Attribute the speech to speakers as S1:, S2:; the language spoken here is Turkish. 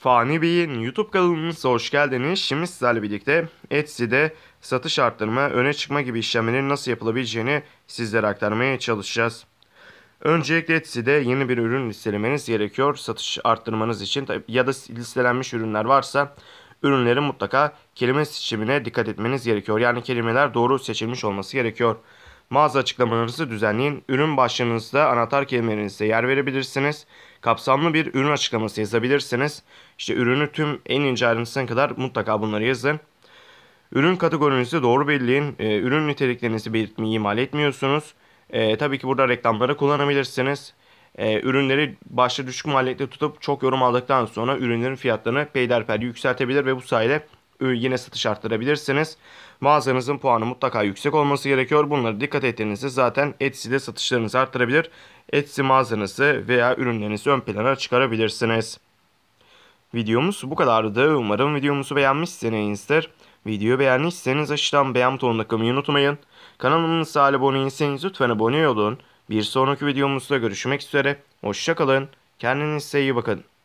S1: Fani Bey'in YouTube kanalımıza hoş geldiniz. Şimdi sizlerle birlikte Etsy'de satış arttırma, öne çıkma gibi işlemlerin nasıl yapılabileceğini sizlere aktarmaya çalışacağız. Öncelikle Etsy'de yeni bir ürün listelemeniz gerekiyor satış arttırmanız için ya da listelenmiş ürünler varsa ürünlerin mutlaka kelime seçimine dikkat etmeniz gerekiyor. Yani kelimeler doğru seçilmiş olması gerekiyor mağaza açıklamalarınızı düzenleyin. Ürün başlığınızda anahtar kelimelerinize yer verebilirsiniz. Kapsamlı bir ürün açıklaması yazabilirsiniz. İşte ürünü tüm en ince ayrıntısına kadar mutlaka bunları yazın. Ürün kategorinizi doğru belirleyin. Ee, ürün niteliklerinizi belirtmeyi imal etmiyorsunuz. E, tabii ki burada reklamları kullanabilirsiniz. E, ürünleri başta düşük maliyette tutup çok yorum aldıktan sonra ürünlerin fiyatlarını peyderpey yükseltebilir ve bu sayede yine satış arttırabilirsiniz. Mağazanızın puanı mutlaka yüksek olması gerekiyor. Bunlara dikkat ettiğinizde zaten Etsy'de satışlarınızı arttırabilir. Etsy mağazanızı veya ürünlerinizi ön plana çıkarabilirsiniz. Videomuz bu kadardı. Umarım videomuzu beğenmişsinizdir. Videoyu beğendiyseniz aşağıdan beğen butonuna tıklamayı unutmayın. Kanalımıza abone değilseniz lütfen abone olun. Bir sonraki videomuzda görüşmek üzere. Hoşçakalın. Kendinize iyi bakın.